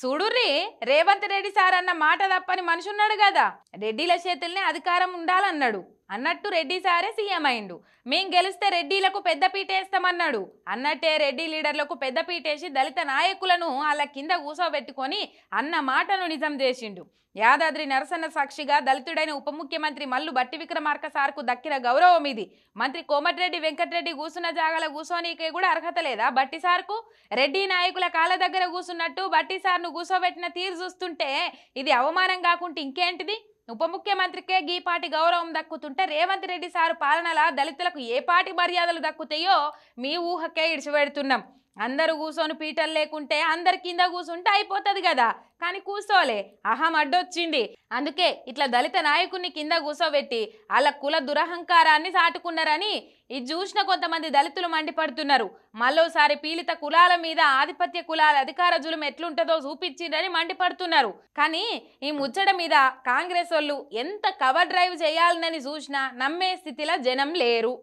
చూడుర్రి రేవంత్ రెడ్డి సార్ అన్న మాట తప్పని మనిషి ఉన్నాడు కదా రెడ్డిల చేతుల్నే అధికారం ఉండాలన్నాడు అన్నట్టు రెడ్డి సారే సీఎం అయిండు మేం గెలిస్తే రెడ్డిలకు పెద్ద పీటేస్తామన్నాడు అన్నట్టే రెడ్డి లీడర్లకు పెద్ద పీటేసి దళిత నాయకులను వాళ్ళ కింద కూసోబెట్టుకొని అన్న మాటను నిజం చేసిండు యాదాద్రి నరసన్న సాక్షిగా దళితుడైన ఉప ముఖ్యమంత్రి మల్లు బట్టి విక్రమార్క సార్కు దక్కిన గౌరవం ఇది మంత్రి కోమటిరెడ్డి వెంకటరెడ్డి కూసున్న జాగల కూసోనీకే కూడా అర్హత లేదా బట్టి సార్కు రెడ్డి నాయకుల కాళ్ళ దగ్గర కూసున్నట్టు బట్టి సార్ను కూసోబెట్టిన తీరు చూస్తుంటే ఇది అవమానం కాకుంటే ఇంకేంటిది ఉప ముఖ్యమంత్రికే గీపాటి గౌరవం దక్కుతుంటే రేవంత్ రెడ్డి సారు పాలనలా దళితులకు ఏ పాటి మర్యాదలు దక్కుతాయో మీ ఊహకే ఇడిచిపెడుతున్నాం అందరూ కూర్చొని పీటలు లేకుంటే అందరి కింద కూర్చుంటే అయిపోతుంది కదా కానీ కూర్చోలే అహం అడ్డొచ్చింది అందుకే ఇట్లా దళిత నాయకుడిని కింద కూర్చోబెట్టి వాళ్ళ కుల దురహంకారాన్ని సాటుకున్నారని ఇది చూసిన కొంతమంది దళితులు మండిపడుతున్నారు మళ్ళోసారి పీలిత కులాల మీద ఆధిపత్య కులాల అధికార జులం ఎట్లుంటుందో చూపించిందని మండిపడుతున్నారు కానీ ఈ ముచ్చట మీద కాంగ్రెస్ వాళ్ళు ఎంత కవర్ డ్రైవ్ చేయాలనని చూసినా నమ్మే స్థితిలో జనం లేరు